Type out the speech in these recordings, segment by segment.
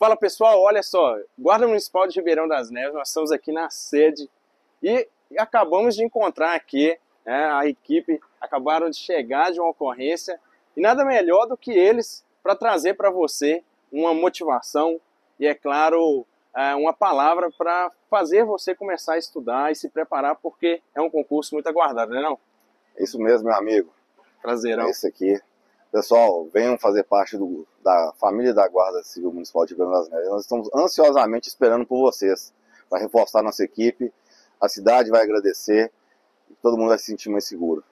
Fala pessoal, olha só, Guarda Municipal de Ribeirão das Neves, nós estamos aqui na sede e acabamos de encontrar aqui né, a equipe, acabaram de chegar de uma ocorrência e nada melhor do que eles para trazer para você uma motivação e, é claro, é, uma palavra para fazer você começar a estudar e se preparar, porque é um concurso muito aguardado, não é? Não? Isso mesmo, meu amigo. Prazerão. Esse é aqui Pessoal, venham fazer parte do, da família da Guarda Civil Municipal de Belo Horizonte. Nós estamos ansiosamente esperando por vocês para reforçar nossa equipe. A cidade vai agradecer e todo mundo vai se sentir mais seguro.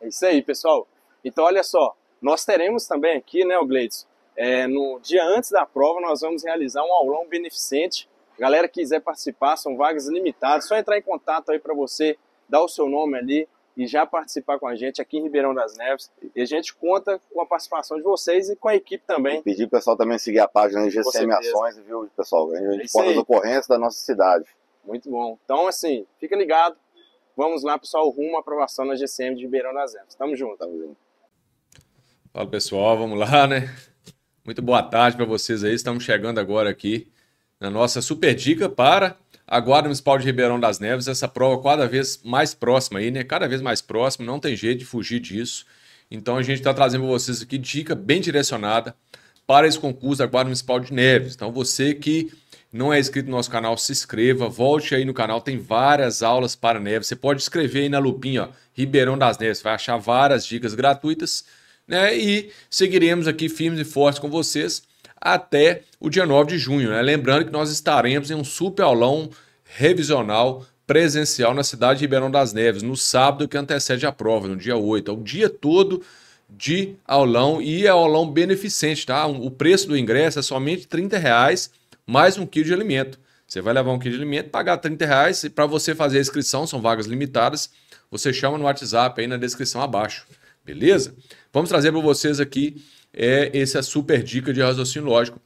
É isso aí, pessoal. Então, olha só, nós teremos também aqui, né, Gleides, é, no dia antes da prova nós vamos realizar um aulão beneficente. galera que quiser participar, são vagas limitadas, só entrar em contato aí para você, dar o seu nome ali, e já participar com a gente aqui em Ribeirão das Neves. E a gente conta com a participação de vocês e com a equipe também. E pedir o pessoal também seguir a página de GCM Ações, viu, pessoal? A gente é conta as ocorrências da nossa cidade. Muito bom. Então, assim, fica ligado. Vamos lá, pessoal, rumo à aprovação na GCM de Ribeirão das Neves. Tamo junto. Tamo junto. Fala, pessoal. Vamos lá, né? Muito boa tarde para vocês aí. Estamos chegando agora aqui na nossa super dica para Agora, no Municipal de Ribeirão das Neves, essa prova cada vez mais próxima aí, né? Cada vez mais próxima, não tem jeito de fugir disso. Então, a gente está trazendo para vocês aqui dica bem direcionada para esse concurso da Guarda Municipal de Neves. Então, você que não é inscrito no nosso canal, se inscreva, volte aí no canal, tem várias aulas para Neves. Você pode escrever aí na lupinha, ó, Ribeirão das Neves, vai achar várias dicas gratuitas, né? E seguiremos aqui firmes e fortes com vocês até o dia 9 de junho. Né? Lembrando que nós estaremos em um super aulão revisional presencial na cidade de Ribeirão das Neves, no sábado que antecede a prova, no dia 8. É o dia todo de aulão e é aulão beneficente, tá? O preço do ingresso é somente R$ reais mais um quilo de alimento. Você vai levar um quilo de alimento, pagar 30 reais e para você fazer a inscrição, são vagas limitadas, você chama no WhatsApp aí na descrição abaixo, beleza? Vamos trazer para vocês aqui é essa é super dica de raciocínio lógico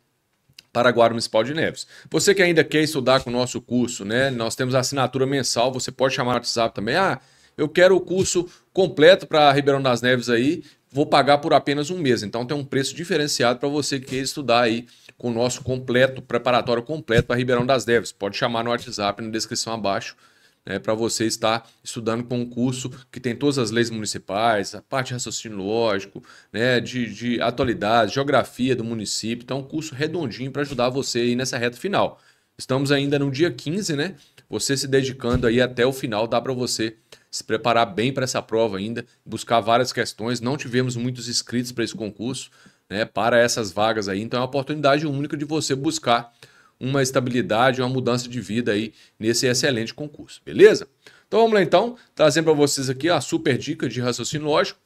para a Guarda Municipal de Neves. Você que ainda quer estudar com o nosso curso, né? Nós temos a assinatura mensal, você pode chamar no WhatsApp também. Ah, eu quero o curso completo para Ribeirão das Neves aí, vou pagar por apenas um mês. Então tem um preço diferenciado para você que quer estudar aí com o nosso completo, preparatório completo para Ribeirão das Neves. Pode chamar no WhatsApp na descrição abaixo né, para você estar estudando com um curso que tem todas as leis municipais, a parte de raciocínio lógico, né, de, de atualidade, geografia do município. Então, é um curso redondinho para ajudar você aí nessa reta final. Estamos ainda no dia 15, né? Você se dedicando aí até o final, dá para você se preparar bem para essa prova ainda, buscar várias questões. Não tivemos muitos inscritos para esse concurso, né, para essas vagas aí. Então, é uma oportunidade única de você buscar uma estabilidade, uma mudança de vida aí nesse excelente concurso, beleza? Então vamos lá então, trazendo para vocês aqui a super dica de raciocínio lógico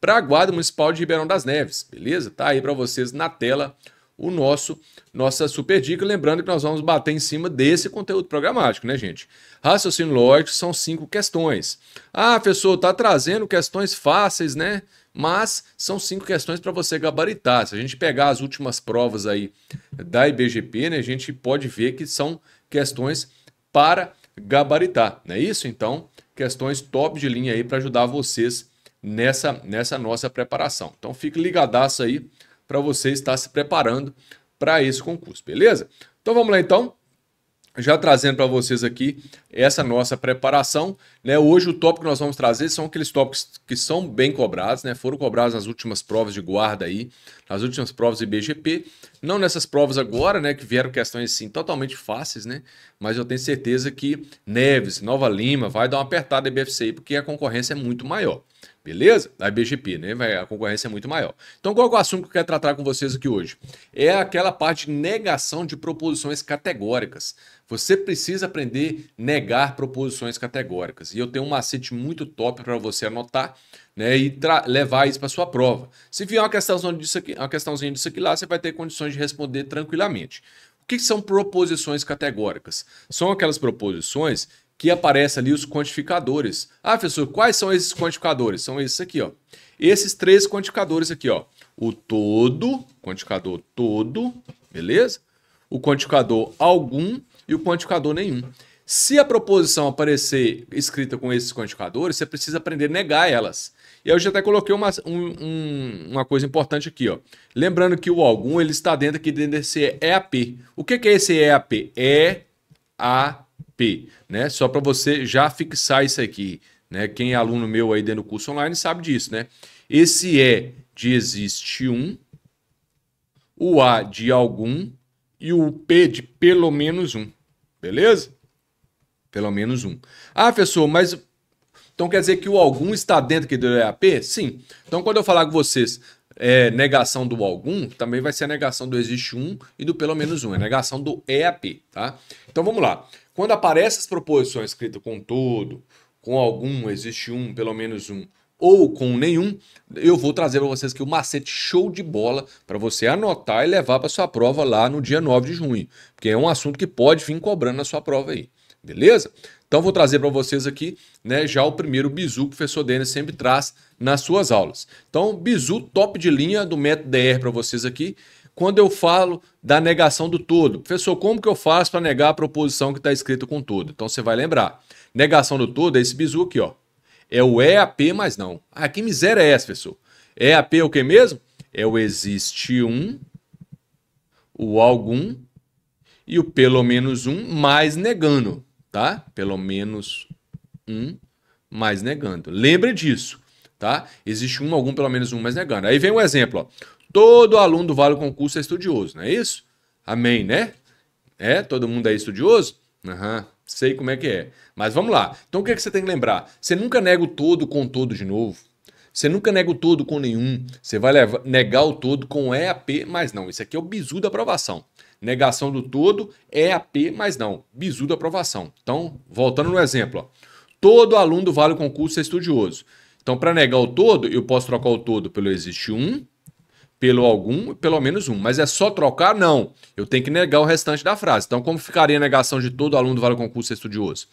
para a Guarda Municipal de Ribeirão das Neves, beleza? Tá aí para vocês na tela o nosso nossa super dica, lembrando que nós vamos bater em cima desse conteúdo programático, né, gente? Raciocínio lógico são cinco questões. Ah, professor, tá trazendo questões fáceis, né? mas são cinco questões para você gabaritar. Se a gente pegar as últimas provas aí da IBGP, né, a gente pode ver que são questões para gabaritar, não é isso? Então, questões top de linha aí para ajudar vocês nessa, nessa nossa preparação. Então, fique ligadaço aí para você estar se preparando para esse concurso, beleza? Então, vamos lá então já trazendo para vocês aqui essa nossa preparação. Né? Hoje o tópico que nós vamos trazer são aqueles tópicos que são bem cobrados, né? foram cobrados nas últimas provas de guarda aí, nas últimas provas de BGP, não nessas provas agora, né, que vieram questões assim totalmente fáceis, né? Mas eu tenho certeza que Neves, Nova Lima vai dar uma apertada em BFC aí, porque a concorrência é muito maior. Beleza? Da BGP, né? a concorrência é muito maior. Então, qual é o assunto que eu quero tratar com vocês aqui hoje? É aquela parte de negação de proposições categóricas. Você precisa aprender negar negar proposições categóricas. E eu tenho um macete muito top para você anotar né, e levar isso para sua prova. Se vier uma questãozinha disso, aqui, uma questãozinha disso aqui lá, você vai ter condições de responder tranquilamente. O que são proposições categóricas? São aquelas proposições que aparecem ali os quantificadores. Ah, professor, quais são esses quantificadores? São esses aqui, ó. Esses três quantificadores aqui, ó. O todo, quantificador todo, beleza? O quantificador algum e o quantificador nenhum. Se a proposição aparecer escrita com esses quantificadores, você precisa aprender a negar elas. E eu já até coloquei uma, um, um, uma coisa importante aqui. Ó. Lembrando que o algum ele está dentro aqui dentro desse EAP. O que, que é esse EAP? EAP. Né? Só para você já fixar isso aqui. Né? Quem é aluno meu aí dentro do curso online sabe disso. Né? Esse E de existe um, o A de algum e o P de pelo menos um. Beleza? Pelo menos um. Ah, professor, mas. Então quer dizer que o algum está dentro aqui do EAP? Sim. Então quando eu falar com vocês é, negação do algum, também vai ser a negação do existe um e do pelo menos um. É negação do EAP, tá? Então vamos lá. Quando aparecem as proposições escritas com todo, com algum, existe um, pelo menos um, ou com nenhum, eu vou trazer para vocês que o macete show de bola para você anotar e levar para sua prova lá no dia 9 de junho, porque é um assunto que pode vir cobrando na sua prova aí. Beleza? Então vou trazer para vocês aqui, né, já o primeiro bizu que o professor Denis sempre traz nas suas aulas. Então, bizu top de linha do método DR para vocês aqui, quando eu falo da negação do todo. Professor, como que eu faço para negar a proposição que está escrita com todo? Então você vai lembrar. Negação do todo é esse bizu aqui, ó. É o é a p mais não. Ah, que miséria é essa, professor? É a p é o que mesmo? É o existe um, o algum e o pelo menos um mais negando tá? Pelo menos um mais negando. Lembre disso, tá? Existe um, algum, pelo menos um mais negando. Aí vem o um exemplo, ó. Todo aluno do Vale Concurso é estudioso, não é isso? Amém, né? É? Todo mundo é estudioso? Aham, uhum, sei como é que é. Mas vamos lá. Então o que, é que você tem que lembrar? Você nunca nega o todo com o todo de novo. Você nunca nega o todo com nenhum. Você vai levar, negar o todo com EAP, mas não. Isso aqui é o bizu da aprovação. Negação do todo é AP, mas não. Bizu da aprovação. Então, voltando no exemplo. Ó. Todo aluno do Vale Concurso é estudioso. Então, para negar o todo, eu posso trocar o todo pelo existe um, pelo algum, pelo menos um. Mas é só trocar? Não. Eu tenho que negar o restante da frase. Então, como ficaria a negação de todo aluno do Vale Concurso é estudioso?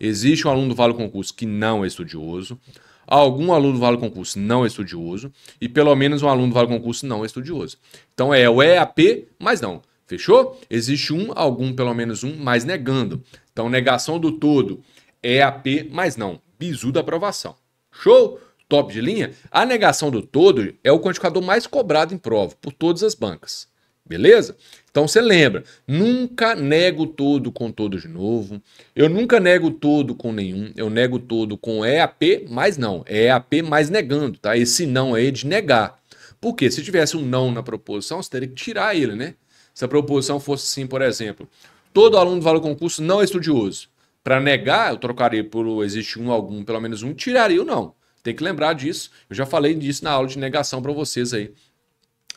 Existe um aluno do Vale Concurso que não é estudioso algum aluno do Vale Concurso não é estudioso e pelo menos um aluno do Vale Concurso não é estudioso. Então é o EAP, mas não. Fechou? Existe um, algum, pelo menos um, mas negando. Então, negação do todo é AP, mas não. Bizu da aprovação. Show? Top de linha? A negação do todo é o quantificador mais cobrado em prova por todas as bancas. Beleza? Então você lembra, nunca nego todo com todo de novo. Eu nunca nego todo com nenhum. Eu nego todo com EAP, mas não. EAP mais negando, tá? Esse não aí é de negar. Porque se tivesse um não na proposição, você teria que tirar ele, né? Se a proposição fosse assim, por exemplo, todo aluno do Vale do Concurso não é estudioso. Para negar, eu trocaria por existe um, algum, pelo menos um, tiraria o não. Tem que lembrar disso. Eu já falei disso na aula de negação para vocês aí.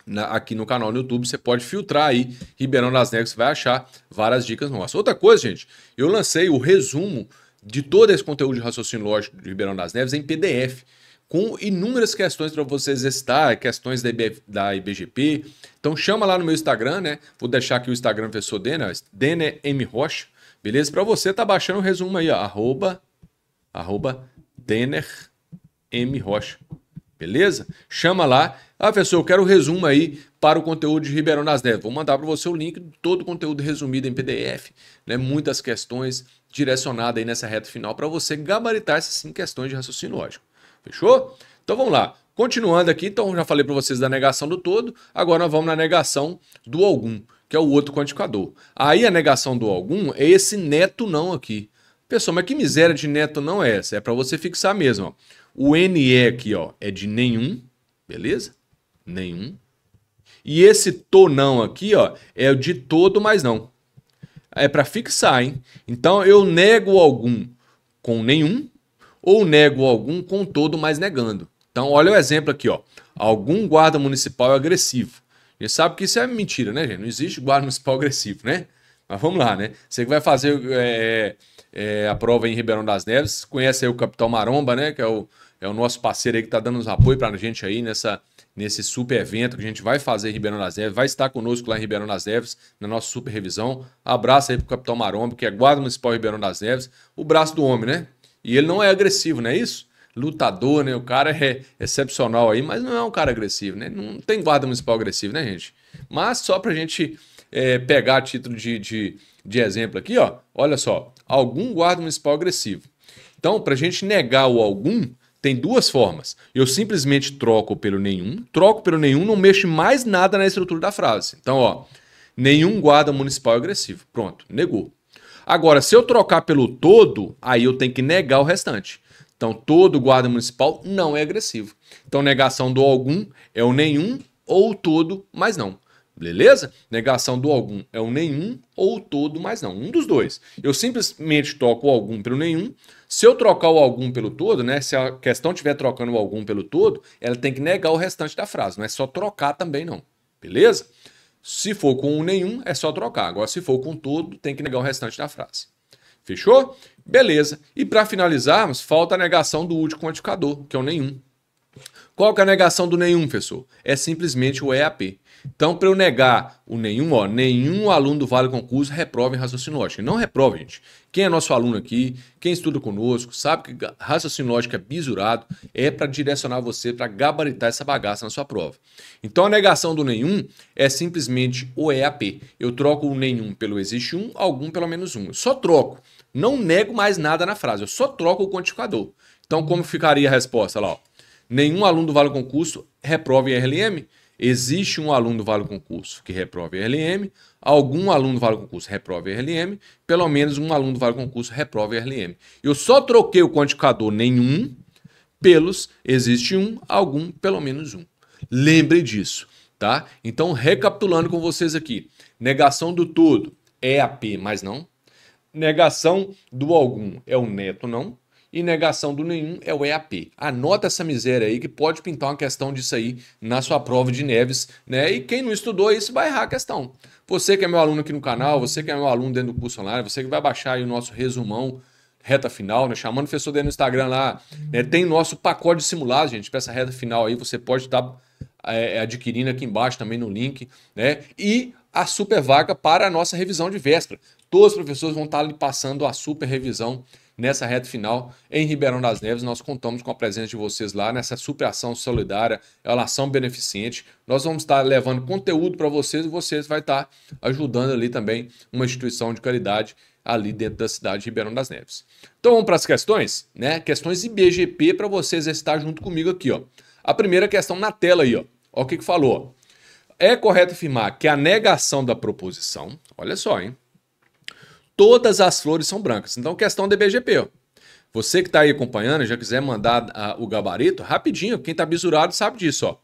Na, aqui no canal no YouTube, você pode filtrar aí Ribeirão das Neves, vai achar várias dicas nossas. Outra coisa, gente, eu lancei o resumo de todo esse conteúdo de raciocínio lógico de Ribeirão das Neves em PDF com inúmeras questões para você exercitar, questões da, IB, da IBGP. Então chama lá no meu Instagram, né? Vou deixar aqui o Instagram do professor Denner, Denner M. Rocha, beleza? Para você tá baixando o resumo aí, ó, arroba, arroba Denner M. Rocha, beleza? Chama lá. Ah, professor, eu quero o resumo aí para o conteúdo de Ribeirão das Neves. Vou mandar para você o link de todo o conteúdo resumido em PDF, né? Muitas questões direcionadas aí nessa reta final para você gabaritar essas cinco questões de raciocínio lógico. Fechou? Então vamos lá. Continuando aqui, então já falei para vocês da negação do todo, agora nós vamos na negação do algum, que é o outro quantificador. Aí a negação do algum é esse neto não aqui. Pessoal, mas que miséria de neto não é essa? É para você fixar mesmo. Ó. O NE aqui ó, é de nenhum, beleza? Nenhum. E esse to não aqui ó, é de todo mais não. É para fixar, hein? Então eu nego algum com nenhum, ou nego algum com todo, mas negando. Então, olha o exemplo aqui, ó. Algum guarda municipal é agressivo. A gente sabe que isso é mentira, né, gente? Não existe guarda municipal agressivo, né? Mas vamos lá, né? Você que vai fazer é, é, a prova em Ribeirão das Neves, conhece aí o Capitão Maromba, né? Que é o, é o nosso parceiro aí que tá dando os apoio pra gente aí nessa, nesse super evento que a gente vai fazer em Ribeirão das Neves, vai estar conosco lá em Ribeirão das Neves, na nossa super revisão. Abraço aí pro Capitão Maromba, que é guarda municipal Ribeirão das Neves, o braço do homem, né? E ele não é agressivo, não é isso? Lutador, né? O cara é excepcional aí, mas não é um cara agressivo, né? Não tem guarda municipal agressivo, né, gente? Mas só pra gente é, pegar título de, de, de exemplo aqui, ó. Olha só, algum guarda municipal agressivo. Então, pra gente negar o algum, tem duas formas. Eu simplesmente troco pelo nenhum. Troco pelo nenhum, não mexo mais nada na estrutura da frase. Então, ó, nenhum guarda municipal agressivo. Pronto, negou. Agora, se eu trocar pelo todo, aí eu tenho que negar o restante. Então, todo guarda municipal não é agressivo. Então, negação do algum é o nenhum ou o todo, mas não. Beleza? Negação do algum é o nenhum ou o todo, mas não. Um dos dois. Eu simplesmente troco o algum pelo nenhum. Se eu trocar o algum pelo todo, né? Se a questão estiver trocando o algum pelo todo, ela tem que negar o restante da frase. Não é só trocar também, não. Beleza? Se for com nenhum, é só trocar. Agora, se for com todo, tem que negar o restante da frase. Fechou? Beleza. E para finalizarmos, falta a negação do último quantificador, que é o nenhum. Qual que é a negação do nenhum, professor? É simplesmente o EAP. Então, para eu negar o nenhum, ó, nenhum aluno do Vale Concurso reprova em raciocínio lógico. Não reprova, gente. Quem é nosso aluno aqui, quem estuda conosco, sabe que raciocínio lógico é bisurado, é para direcionar você para gabaritar essa bagaça na sua prova. Então a negação do nenhum é simplesmente o EAP. Eu troco o nenhum pelo existe um, algum pelo menos um. Eu só troco. Não nego mais nada na frase, eu só troco o quantificador. Então como ficaria a resposta lá? Ó. Nenhum aluno do Vale Concurso reprova em RLM. Existe um aluno do Vale Concurso que reprova em RLM, algum aluno do Vale Concurso reprove RLM, pelo menos um aluno do Vale Concurso reprove RLM. Eu só troquei o quantificador nenhum pelos existe um, algum, pelo menos um. Lembre disso, tá? Então, recapitulando com vocês aqui. Negação do todo é a P, mas não. Negação do algum é o neto, não e negação do nenhum é o EAP. Anota essa miséria aí que pode pintar uma questão disso aí na sua prova de Neves, né? E quem não estudou isso vai errar a questão. Você que é meu aluno aqui no canal, você que é meu aluno dentro do curso online, você que vai baixar aí o nosso resumão reta final, né? Chamando o professor dentro do Instagram lá, né? Tem nosso pacote de simulados, gente, para essa reta final aí, você pode estar tá, é, é, adquirindo aqui embaixo também no link, né? E a super vaga para a nossa revisão de véspera. Todos os professores vão estar tá ali passando a super revisão nessa reta final em Ribeirão das Neves. Nós contamos com a presença de vocês lá nessa super ação solidária, é uma ação beneficente. Nós vamos estar levando conteúdo para vocês e vocês vai estar ajudando ali também uma instituição de caridade ali dentro da cidade de Ribeirão das Neves. Então vamos para as questões, né? Questões IBGP para vocês estar junto comigo aqui, ó. A primeira questão na tela aí, ó. Olha o que, que falou. É correto afirmar que a negação da proposição, olha só, hein? todas as flores são brancas. Então, questão de BGP. Ó. Você que está aí acompanhando, já quiser mandar a, ah, o gabarito, rapidinho, quem está bisurado sabe disso. Ó.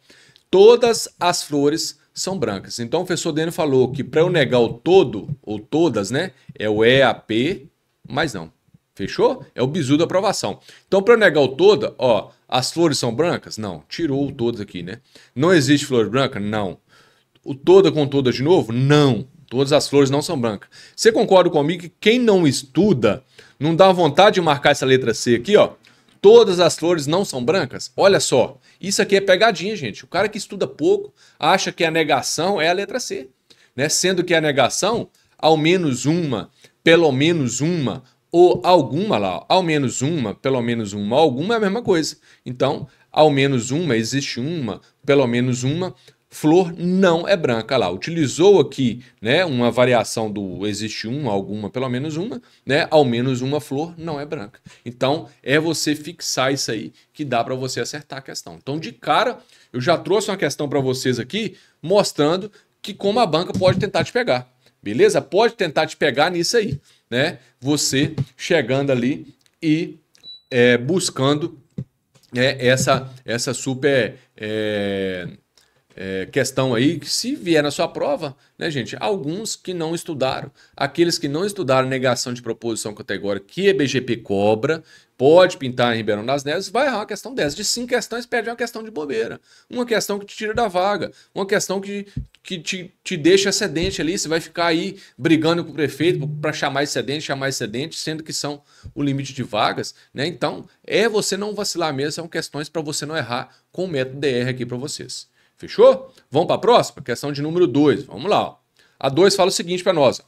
Todas as flores são brancas. Então, o professor Deno falou que para eu negar o todo, ou todas, né, é o EAP, mas não. Fechou? É o bizu da aprovação. Então, para eu negar o todo, ó, as flores são brancas? Não. Tirou o todo aqui, né? Não existe flor branca? Não. O toda com toda de novo? Não. Todas as flores não são brancas. Você concorda comigo que quem não estuda, não dá vontade de marcar essa letra C aqui, ó? Todas as flores não são brancas? Olha só, isso aqui é pegadinha, gente. O cara que estuda pouco acha que a negação é a letra C, né? Sendo que a negação, ao menos uma, pelo menos uma, ou alguma lá, ao menos uma, pelo menos uma, alguma é a mesma coisa. Então, ao menos uma, existe uma, pelo menos uma, flor não é branca lá. Utilizou aqui né, uma variação do existe uma, alguma, pelo menos uma, né? Ao menos uma flor não é branca. Então é você fixar isso aí que dá para você acertar a questão. Então, de cara, eu já trouxe uma questão para vocês aqui mostrando que como a banca pode tentar te pegar. Beleza? Pode tentar te pegar nisso aí, né? Você chegando ali e é, buscando é, essa, essa super é, é, questão aí, que se vier na sua prova, né, gente, alguns que não estudaram, aqueles que não estudaram negação de proposição categórica que EBGP cobra, pode pintar em Ribeirão das Neves, vai errar uma questão dessa. De cinco questões, perde uma questão de bobeira. Uma questão que te tira da vaga, uma questão que, que te, te deixa excedente ali, você vai ficar aí brigando com o prefeito para chamar excedente, chamar excedente, sendo que são o limite de vagas, né? Então, é você não vacilar mesmo, são questões para você não errar com o método DR aqui para vocês. Fechou? Vamos para a próxima? Questão de número 2. Vamos lá. A 2 fala o seguinte para nós.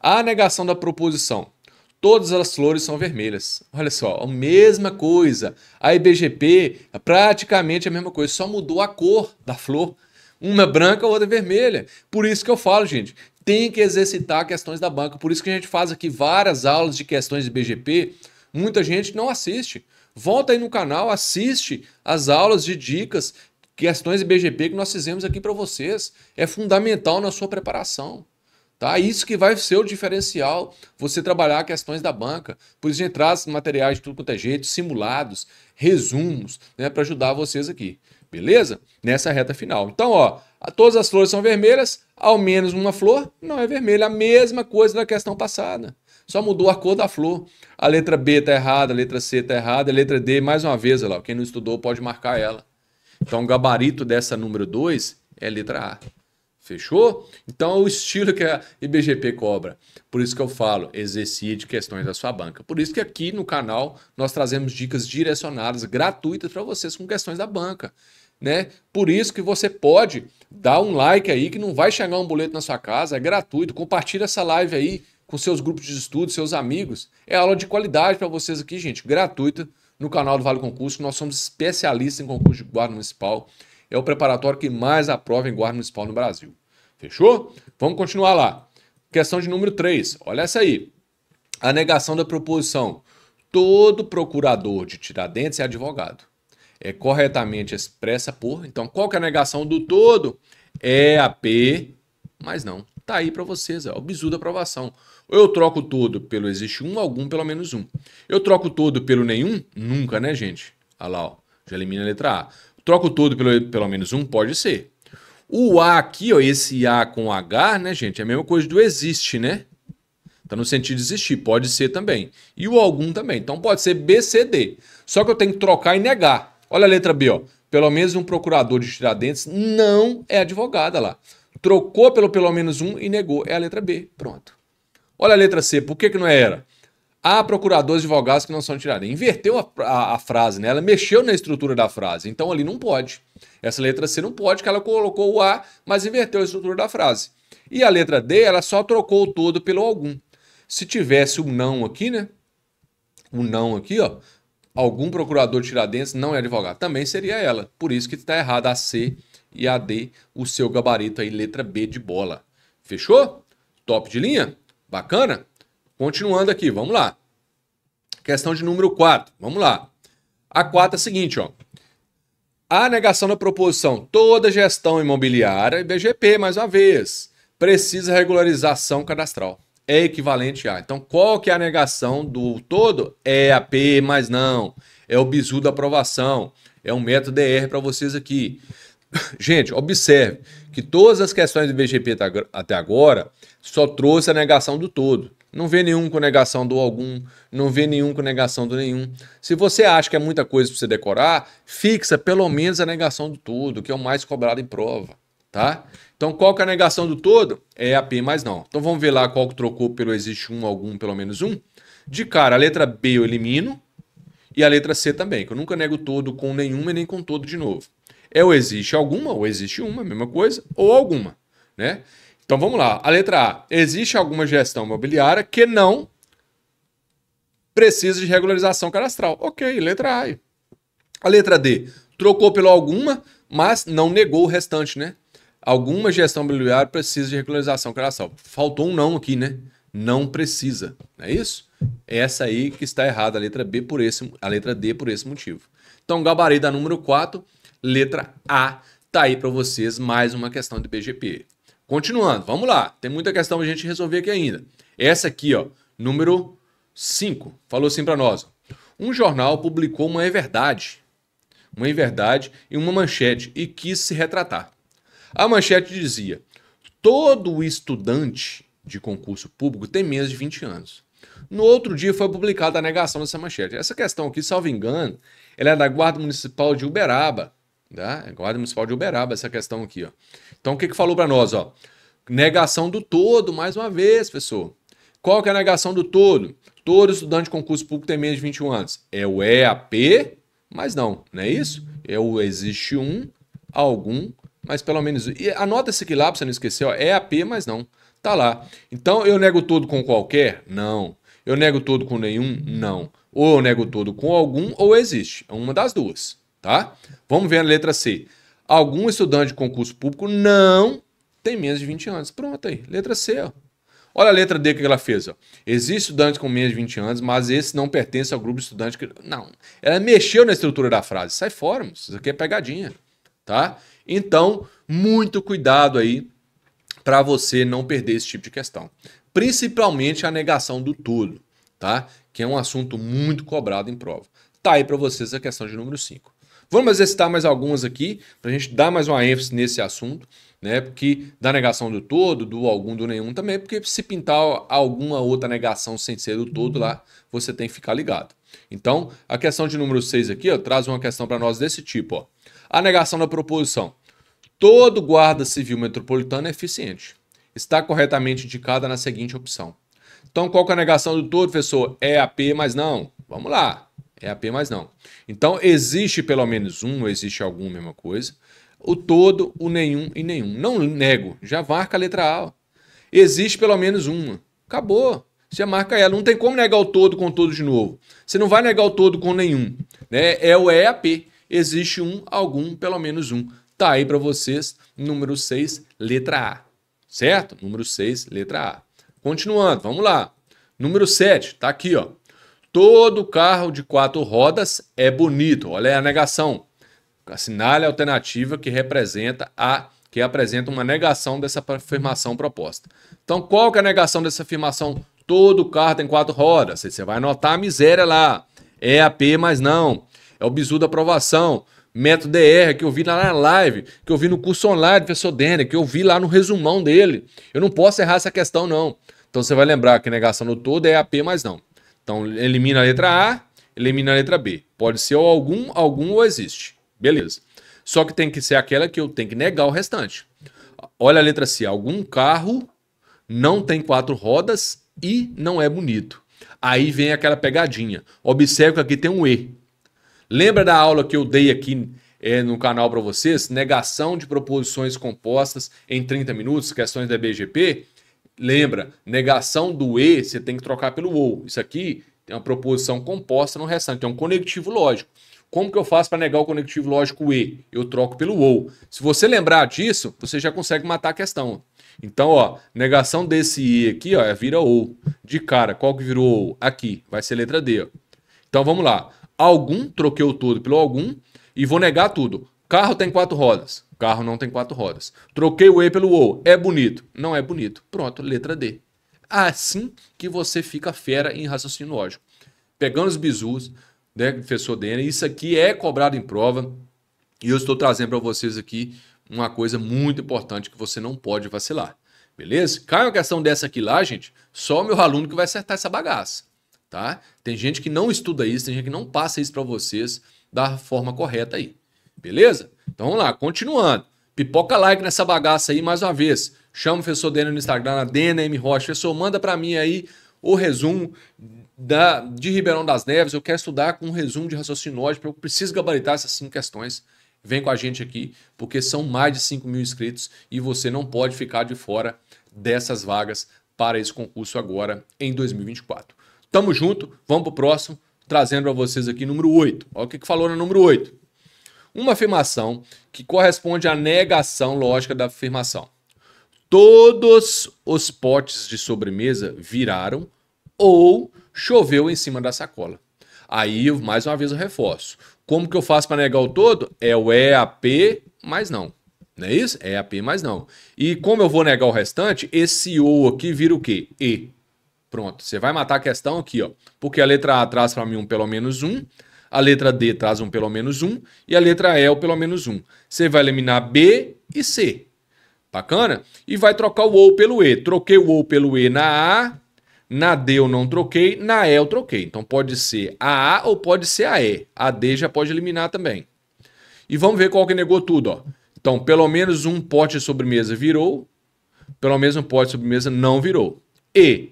A negação da proposição. Todas as flores são vermelhas. Olha só, a mesma coisa. A IBGP é praticamente a mesma coisa, só mudou a cor da flor. Uma é branca, a outra é vermelha. Por isso que eu falo, gente, tem que exercitar questões da banca. Por isso que a gente faz aqui várias aulas de questões de BGP. Muita gente não assiste. Volta aí no canal, assiste as aulas de dicas questões de BGP que nós fizemos aqui para vocês. É fundamental na sua preparação. Tá? Isso que vai ser o diferencial, você trabalhar questões da banca. Por isso a traz materiais de tudo quanto é jeito, simulados, resumos, né, para ajudar vocês aqui. Beleza? Nessa reta final. Então, ó, todas as flores são vermelhas, ao menos uma flor não é vermelha. A mesma coisa da questão passada. Só mudou a cor da flor. A letra B está errada, a letra C está errada, a letra D, mais uma vez, ó, quem não estudou pode marcar ela. Então, o gabarito dessa número 2 é letra A. Fechou? Então é o estilo que a IBGP cobra. Por isso que eu falo, exercia de questões da sua banca. Por isso que aqui no canal nós trazemos dicas direcionadas, gratuitas para vocês com questões da banca. Né? Por isso que você pode dar um like aí, que não vai chegar um boleto na sua casa, é gratuito. Compartilha essa live aí com seus grupos de estudo, seus amigos. É aula de qualidade para vocês aqui, gente, gratuita no canal do Vale Concurso, que nós somos especialistas em concurso de guarda municipal. É o preparatório que mais aprova em guarda municipal no Brasil. Fechou? Vamos continuar lá. Questão de número 3. Olha essa aí. A negação da proposição. Todo procurador de Tiradentes é advogado. É corretamente expressa por. Então, qual que é a negação do todo? É a P, mas não. Tá aí para vocês, é o bizu da aprovação. Ou eu troco todo pelo existe um, algum, pelo menos um. Eu troco todo pelo nenhum? Nunca, né, gente? Olha lá, ó. já elimina a letra A. Troco todo pelo pelo menos um? Pode ser. O A aqui, ó, esse A com H, né, gente? É a mesma coisa do existe, né? Tá no sentido de existir, pode ser também. E o algum também. Então pode ser B C D. Só que eu tenho que trocar e negar. Olha a letra B, ó. Pelo menos um procurador de Tiradentes não é advogada lá. Trocou pelo pelo menos um e negou. É a letra B. Pronto. Olha a letra C, por que, que não é era? Há procuradores advogados que não são tirados. Inverteu a, a, a, frase, né? Ela mexeu na estrutura da frase. Então ali não pode. Essa letra C não pode, que ela colocou o A, mas inverteu a estrutura da frase. E a letra D, ela só trocou o todo pelo algum. Se tivesse o um não aqui, né? O um não aqui, ó. Algum procurador de Tiradentes não é advogado. Também seria ela. Por isso que está errada a C e a D, o seu gabarito aí, letra B de bola. Fechou? Top de linha? Bacana? Continuando aqui, vamos lá. Questão de número 4, vamos lá. A 4 é a seguinte, ó. A negação da proposição toda gestão imobiliária IBGP, BGP, mais uma vez, precisa regularização cadastral. É equivalente a. Então, qual que é a negação do todo? É a P, mas não. É o bizu da aprovação. É um método DR para vocês aqui. Gente, observe que todas as questões do BGP até agora só trouxe a negação do todo. Não vê nenhum com negação do algum, não vê nenhum com negação do nenhum. Se você acha que é muita coisa para você decorar, fixa pelo menos a negação do todo, que é o mais cobrado em prova, tá? Então qual que é a negação do todo? É a P mais não. Então vamos ver lá qual que trocou pelo existe um, algum, pelo menos um. De cara, a letra B eu elimino e a letra C também, que eu nunca nego todo com nenhuma e nem com todo de novo. É ou existe alguma, ou existe uma, mesma coisa, ou alguma, né? Então vamos lá. A letra A. Existe alguma gestão imobiliária que não precisa de regularização cadastral. Ok, letra A. A letra D. Trocou pelo alguma, mas não negou o restante, né? Alguma gestão imobiliária precisa de regularização cadastral. Faltou um não aqui, né? Não precisa. Não é isso? Essa aí que está errada, a letra B por esse, a letra D por esse motivo. Então, gabarito da número 4 Letra A. Tá aí para vocês mais uma questão de BGP. Continuando, vamos lá. Tem muita questão a gente resolver aqui ainda. Essa aqui, ó, número 5, falou assim para nós. Um jornal publicou uma verdade, uma verdade e uma manchete e quis se retratar. A manchete dizia: todo estudante de concurso público tem menos de 20 anos. No outro dia foi publicada a negação dessa manchete. Essa questão aqui, salvo engano, ela é da Guarda Municipal de Uberaba, da né? é Guarda Municipal de Uberaba, essa questão aqui. Ó. Então, o que, que falou para nós? Ó? Negação do todo, mais uma vez, professor. Qual que é a negação do todo? Todo estudante de concurso público tem menos de 21 anos. É o EAP, mas não, não é isso? É o existe um, algum, mas pelo menos. E anota esse aqui lá para você não esquecer, ó. EAP, mas não. Tá lá. Então, eu nego todo com qualquer? Não. Eu nego todo com nenhum? Não. Ou eu nego todo com algum, ou existe. É uma das duas tá? Vamos ver a letra C. Algum estudante de concurso público não tem menos de 20 anos. Pronto aí, letra C, ó. Olha a letra D que ela fez, ó. Existe estudantes com menos de 20 anos, mas esse não pertence ao grupo de estudantes que... Não, ela mexeu na estrutura da frase. Sai fora, isso aqui é pegadinha, tá? Então, muito cuidado aí para você não perder esse tipo de questão. Principalmente a negação do tudo, tá? Que é um assunto muito cobrado em prova. Tá aí para vocês a questão de número 5. Vamos exercitar mais algumas aqui, para a gente dar mais uma ênfase nesse assunto, né? Porque da negação do todo, do algum, do nenhum também, porque se pintar alguma outra negação sem ser do todo lá, você tem que ficar ligado. Então, a questão de número 6 aqui ó, traz uma questão para nós desse tipo. Ó. A negação da proposição. Todo guarda civil metropolitano é eficiente. Está corretamente indicada na seguinte opção. Então, qual que é a negação do todo, professor? É a P, mas não. Vamos lá. É AP mais não. Então, existe pelo menos um, existe algum, mesma coisa. O todo, o nenhum e nenhum. Não nego, já marca a letra A. Existe pelo menos uma. Acabou. Você marca ela. Não tem como negar o todo com o todo de novo. Você não vai negar o todo com nenhum. Né? É o EAP. Existe um, algum, pelo menos um. Tá aí para vocês, número 6, letra A. Certo? Número 6, letra A. Continuando, vamos lá. Número 7, tá aqui, ó. Todo carro de quatro rodas é bonito. Olha a negação. Assinale a alternativa que representa a que apresenta uma negação dessa afirmação proposta. Então, qual que é a negação dessa afirmação? Todo carro tem quatro rodas. Você vai notar a miséria lá. É AP, mas não. É o bizu da aprovação. Método DR, que eu vi lá na live, que eu vi no curso online do professor Denner, que eu vi lá no resumão dele. Eu não posso errar essa questão, não. Então, você vai lembrar que a negação do todo é AP, mas não. Então, elimina a letra A, elimina a letra B. Pode ser ou algum, algum ou existe. Beleza. Só que tem que ser aquela que eu tenho que negar o restante. Olha a letra C. Algum carro não tem quatro rodas e não é bonito. Aí vem aquela pegadinha. Observe que aqui tem um E. Lembra da aula que eu dei aqui é, no canal para vocês? Negação de proposições compostas em 30 minutos, questões da BGP? Lembra, negação do E você tem que trocar pelo OU. Isso aqui tem uma proposição composta no restante, é um conectivo lógico. Como que eu faço para negar o conectivo lógico E? Eu troco pelo OU. Se você lembrar disso, você já consegue matar a questão. Então, ó, negação desse e aqui, ó, é vira OU. De cara, qual que virou OU? Aqui, vai ser letra D. Ó. Então, vamos lá. Algum, troquei o todo pelo algum e vou negar tudo. Carro tem quatro rodas. Carro não tem quatro rodas. Troquei o E pelo O. É bonito. Não é bonito. Pronto, letra D. Assim que você fica fera em raciocínio lógico. Pegando os bizus, né, professor Denner, isso aqui é cobrado em prova. E eu estou trazendo para vocês aqui uma coisa muito importante que você não pode vacilar. Beleza? Cai uma questão dessa aqui lá, gente, só o meu aluno que vai acertar essa bagaça, tá? Tem gente que não estuda isso, tem gente que não passa isso para vocês da forma correta aí. Beleza? Então vamos lá, continuando. Pipoca like nessa bagaça aí mais uma vez. Chama o professor Dena no Instagram, na Dena M. Rocha. Professor, manda para mim aí o resumo da, de Ribeirão das Neves. Eu quero estudar com um resumo de raciocinóide, eu preciso gabaritar essas cinco questões. Vem com a gente aqui, porque são mais de 5 mil inscritos e você não pode ficar de fora dessas vagas para esse concurso agora em 2024. Tamo junto, vamos pro próximo, trazendo para vocês aqui número 8. Olha o que, que falou no número 8 uma afirmação que corresponde à negação lógica da afirmação. Todos os potes de sobremesa viraram ou choveu em cima da sacola. Aí, mais uma vez, eu reforço. Como que eu faço para negar o todo? É o EAP mais não. Não é isso? É AP mais não. E como eu vou negar o restante, esse O aqui vira o quê? E. Pronto. Você vai matar a questão aqui, ó. Porque a letra A traz para mim um pelo menos um. A letra D traz um pelo menos um e a letra E é o pelo menos um. Você vai eliminar B e C. Bacana? E vai trocar o ou pelo E. Troquei o ou pelo E na A, na D eu não troquei, na E eu troquei. Então pode ser a A ou pode ser a E. A D já pode eliminar também. E vamos ver qual que negou tudo. Ó. Então, pelo menos um pote de sobremesa virou, pelo menos um pote de sobremesa não virou. E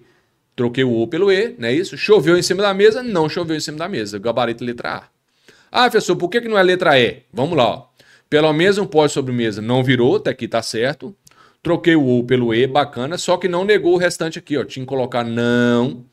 Troquei o O pelo E, não é isso? Choveu em cima da mesa? Não choveu em cima da mesa. Gabarito letra A. Ah, professor, por que, não é letra E? Vamos lá. Ó. Pelo menos um pós sobremesa não virou, até aqui tá certo. Troquei o O pelo E, bacana, só que não negou o restante aqui, ó. Tinha que colocar não.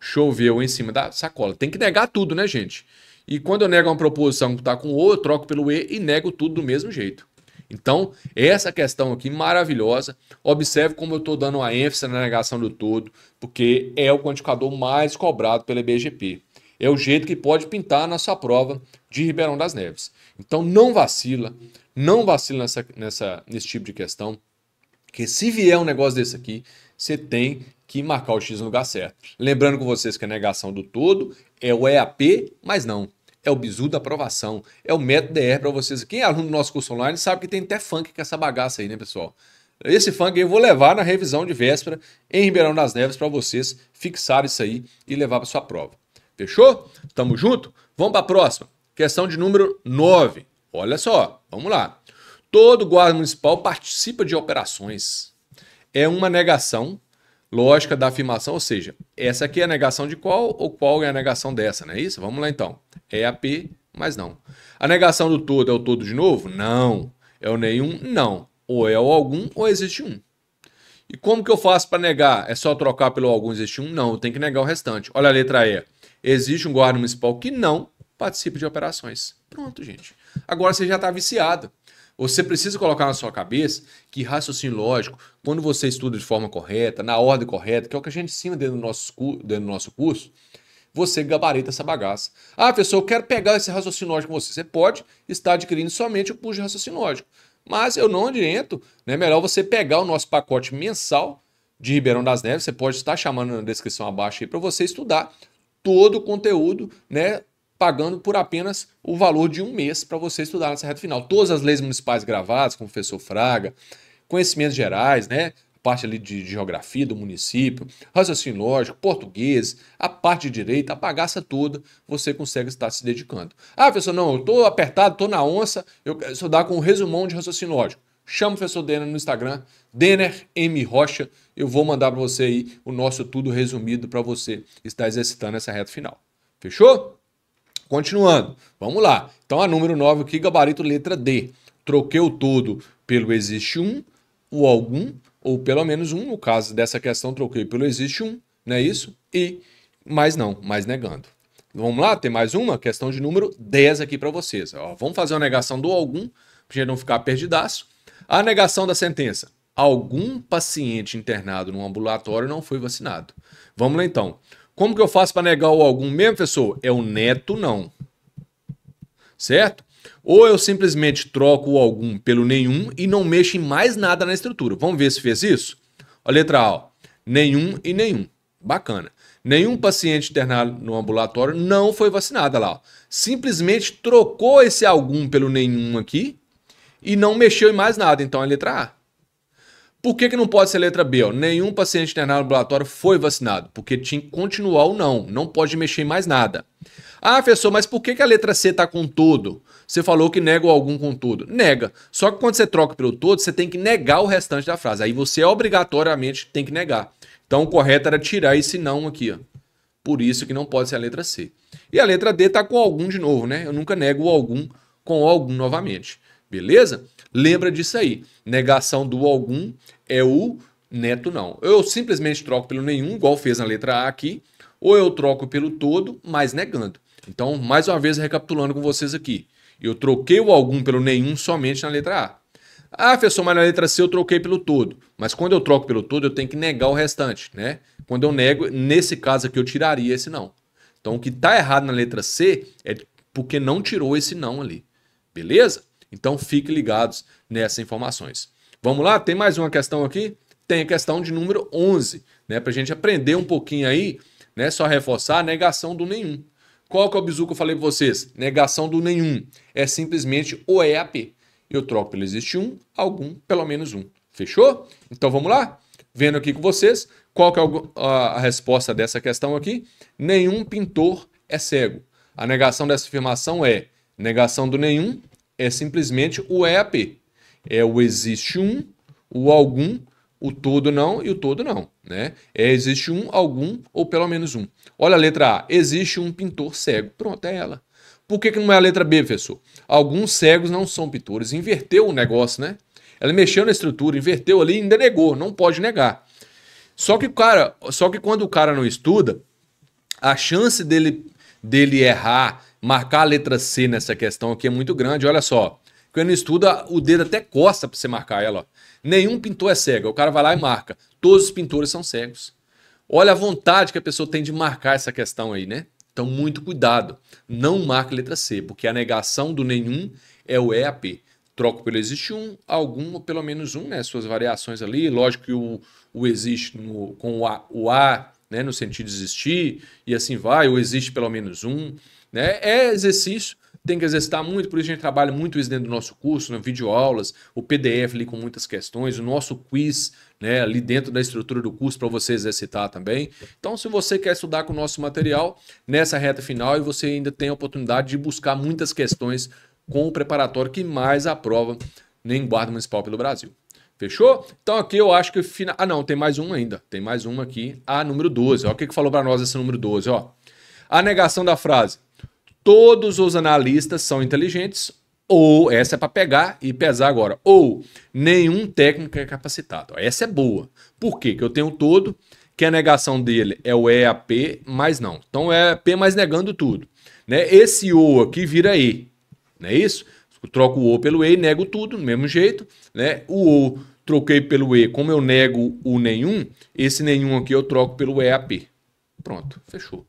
Choveu em cima da sacola. Tem que negar tudo, né, gente? E quando eu nego uma proposição que tá com O, eu troco pelo E e nego tudo do mesmo jeito. Então, essa questão aqui maravilhosa. Observe como eu estou dando a ênfase na negação do todo, porque é o quantificador mais cobrado pela IBGP. É o jeito que pode pintar na sua prova de Ribeirão das Neves. Então, não vacila, não vacila nessa, nessa, nesse tipo de questão, que se vier um negócio desse aqui, você tem que marcar o X no lugar certo. Lembrando com vocês que a negação do todo é o EAP, mas não, é o bizu da aprovação, é o método DR para vocês. Quem é aluno do nosso curso online sabe que tem até funk com essa bagaça aí, né, pessoal? Esse funk eu vou levar na revisão de véspera em Ribeirão das Neves para vocês fixar isso aí e levar para sua prova. Fechou? Tamo junto? Vamos para a próxima. Questão de número 9. Olha só, vamos lá. Todo guarda municipal participa de operações. É uma negação lógica da afirmação, ou seja, essa aqui é a negação de qual ou qual é a negação dessa, não é isso? Vamos lá então. É a P, mas não. A negação do todo é o todo de novo? Não. É o nenhum? Não. Ou é o algum ou existe um. E como que eu faço para negar? É só trocar pelo algum existe um? Não, eu tenho que negar o restante. Olha a letra E. Existe um guarda municipal que não participa de operações. Pronto, gente. Agora você já está viciado. Você precisa colocar na sua cabeça que raciocínio lógico, quando você estuda de forma correta, na ordem correta, que é o que a gente ensina dentro do nosso, dentro do nosso curso, você gabarita essa bagaça. Ah, pessoal, eu quero pegar esse raciocínio lógico com você. Você pode estar adquirindo somente o curso de raciocínio lógico. Mas eu não adianto, né? Melhor você pegar o nosso pacote mensal de Ribeirão das Neves, você pode estar chamando na descrição abaixo aí para você estudar todo o conteúdo, né, pagando por apenas o valor de um mês para você estudar nessa reta final. Todas as leis municipais gravadas, com o professor Fraga, conhecimentos gerais, né? parte ali de geografia do município, raciocínio lógico, português, a parte de direito, a bagaça toda, você consegue estar se dedicando. Ah, professor, não, eu estou apertado, estou na onça, eu quero estudar com um resumão de raciocínio lógico. Chama o professor Denner no Instagram, Denner M. Rocha, eu vou mandar para você aí o nosso tudo resumido para você estar exercitando essa reta final. Fechou? Continuando, vamos lá. Então a número 9 aqui, gabarito letra D. Troquei o todo pelo existe um, o algum, ou pelo menos um. No caso dessa questão, troquei pelo existe um, não é isso? E mais não, mais negando. Vamos lá, tem mais uma questão de número 10 aqui para vocês. Ó, vamos fazer uma negação do algum, para gente não ficar perdidaço. A negação da sentença. Algum paciente internado no ambulatório não foi vacinado. Vamos lá então. Como que eu faço para negar o algum mesmo, professor? É o neto, não. Certo? Ou eu simplesmente troco o algum pelo nenhum e não mexo em mais nada na estrutura. Vamos ver se fez isso? A letra A, ó. nenhum e nenhum. Bacana. Nenhum paciente internado no ambulatório não foi vacinado, lá. Ó. Simplesmente trocou esse algum pelo nenhum aqui e não mexeu em mais nada. Então é a letra A. Por que, que não pode ser letra B? Ó? Nenhum paciente internado no ambulatório foi vacinado, porque tinha que continuar ou não, não pode mexer em mais nada. Ah, professor, mas por que, que a letra C está com todo? Você falou que nega algum com todo. Nega. Só que quando você troca pelo todo, você tem que negar o restante da frase. Aí você obrigatoriamente tem que negar. Então o correto era tirar esse não aqui. Ó. Por isso que não pode ser a letra C. E a letra D está com algum de novo, né? Eu nunca nego algum com algum novamente. Beleza? Lembra disso aí. Negação do algum é o neto não. Eu simplesmente troco pelo nenhum, igual fez na letra A aqui, ou eu troco pelo todo, mas negando. Então, mais uma vez, recapitulando com vocês aqui. Eu troquei o algum pelo nenhum somente na letra A. Ah, professor, mas na letra C eu troquei pelo todo. Mas quando eu troco pelo todo, eu tenho que negar o restante, né? Quando eu nego, nesse caso aqui eu tiraria esse não. Então, o que está errado na letra C é porque não tirou esse não ali. Beleza? Então fiquem ligados nessas informações. Vamos lá? Tem mais uma questão aqui? Tem a questão de número 11, né? Para a gente aprender um pouquinho aí, né? Só reforçar a negação do nenhum. Qual que é o bizu que eu falei para vocês? Negação do nenhum. É simplesmente o EAP. Eu troco pelo existe um, algum, pelo menos um. Fechou? Então vamos lá? Vendo aqui com vocês, qual que é a resposta dessa questão aqui? Nenhum pintor é cego. A negação dessa afirmação é negação do nenhum é simplesmente o EAP. É o existe um, o algum, o todo não e o todo não. Né? É existe um, algum ou pelo menos um. Olha a letra A. Existe um pintor cego. Pronto, é ela. Por que, que não é a letra B, professor? Alguns cegos não são pintores. Inverteu o negócio, né? Ela mexeu na estrutura, inverteu ali e ainda negou. Não pode negar. Só que, cara, só que quando o cara não estuda, a chance dele, dele errar marcar a letra C nessa questão aqui é muito grande. Olha só, quando estuda, o dedo até costa para você marcar ela. Ó. Nenhum pintor é cego. O cara vai lá e marca. Todos os pintores são cegos. Olha a vontade que a pessoa tem de marcar essa questão aí, né? Então, muito cuidado. Não marque letra C, porque a negação do nenhum é o EAP. Troco pelo existe um, algum ou pelo menos um, né? Suas variações ali. Lógico que o, o existe no, com o A, o a né? no sentido de existir, e assim vai. Ou existe pelo menos um. Né? É exercício, tem que exercitar muito, por isso a gente trabalha muito isso dentro do nosso curso, né? videoaulas, o PDF ali com muitas questões, o nosso quiz né? ali dentro da estrutura do curso para você exercitar também. Então, se você quer estudar com o nosso material nessa reta final e você ainda tem a oportunidade de buscar muitas questões com o preparatório que mais aprova em Guarda Municipal pelo Brasil. Fechou? Então aqui eu acho que... final. Ah não, tem mais uma ainda. Tem mais uma aqui, a número 12. o que, que falou para nós esse número 12. Ó. A negação da frase todos os analistas são inteligentes, ou essa é para pegar e pesar agora, ou nenhum técnico é capacitado. Essa é boa. Por quê? Que eu tenho todo, que a negação dele é o EAP, mas não. Então é P mais negando tudo. Né? Esse O aqui vira E, não é isso? Eu troco o O pelo E, nego tudo, do mesmo jeito. Né? O O troquei pelo E, como eu nego o nenhum, esse nenhum aqui eu troco pelo EAP. Pronto, fechou.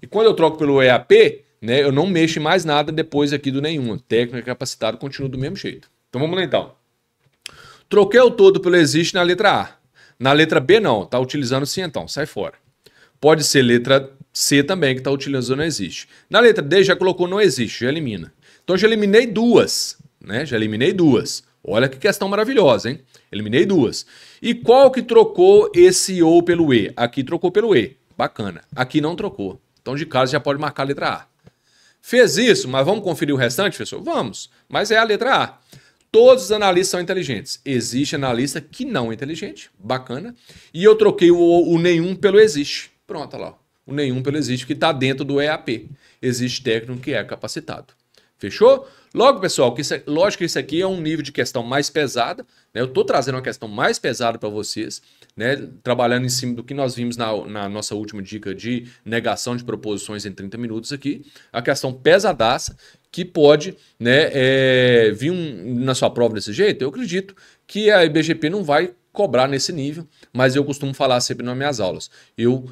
E quando eu troco pelo EAP, né? Eu não mexo em mais nada depois aqui do nenhum. Técnico capacitado continua do mesmo jeito. Então vamos lá então. Troquei o todo pelo existe na letra A. Na letra B não, tá utilizando sim então, sai fora. Pode ser letra C também que está utilizando não existe. Na letra D já colocou não existe, já elimina. Então já eliminei duas, né? Já eliminei duas. Olha que questão maravilhosa, hein? Eliminei duas. E qual que trocou esse ou pelo E? Aqui trocou pelo E. Bacana. Aqui não trocou. Então de casa já pode marcar a letra A. Fez isso, mas vamos conferir o restante, professor? Vamos. Mas é a letra A. Todos os analistas são inteligentes. Existe analista que não é inteligente. Bacana. E eu troquei o, o nenhum pelo existe. Pronto, olha lá. O nenhum pelo existe, que está dentro do EAP. Existe técnico que é capacitado. Fechou? Logo, pessoal, que é, lógico que isso aqui é um nível de questão mais pesada. Né? Eu estou trazendo uma questão mais pesada para vocês né, trabalhando em cima do que nós vimos na, na, nossa última dica de negação de proposições em 30 minutos aqui, a questão pesadaça, que pode né, é, vir um, na sua prova desse jeito, eu acredito que a IBGP não vai cobrar nesse nível, mas eu costumo falar sempre nas minhas aulas. Eu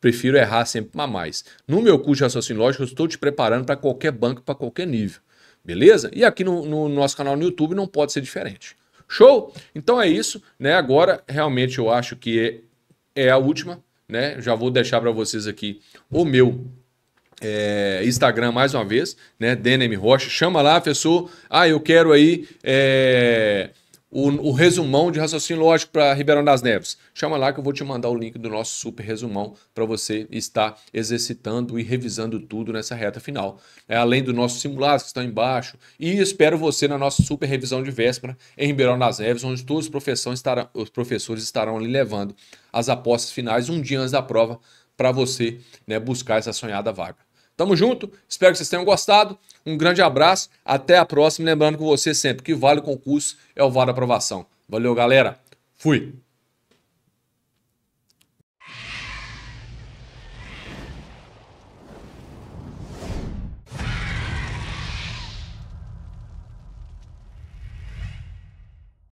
prefiro errar sempre mais. No meu curso de raciocínio lógico, eu estou te preparando para qualquer banco, para qualquer nível. Beleza? E aqui no, no nosso canal no YouTube não pode ser diferente. Show? Então é isso, né? Agora realmente eu acho que é, é a última, né? Já vou deixar para vocês aqui o meu é, Instagram mais uma vez, né? DNM Rocha. Chama lá, professor. Ah, eu quero aí. É o, o resumão de raciocínio lógico para Ribeirão das Neves. Chama lá que eu vou te mandar o link do nosso super resumão para você estar exercitando e revisando tudo nessa reta final. É, além do nosso simulado que está embaixo. E espero você na nossa super revisão de véspera em Ribeirão das Neves, onde todos os professores estarão, os professores estarão ali levando as apostas finais um dia antes da prova para você né, buscar essa sonhada vaga. Tamo junto, espero que vocês tenham gostado. Um grande abraço, até a próxima. Lembrando que você sempre que vale o concurso é o vale aprovação. Valeu, galera. Fui.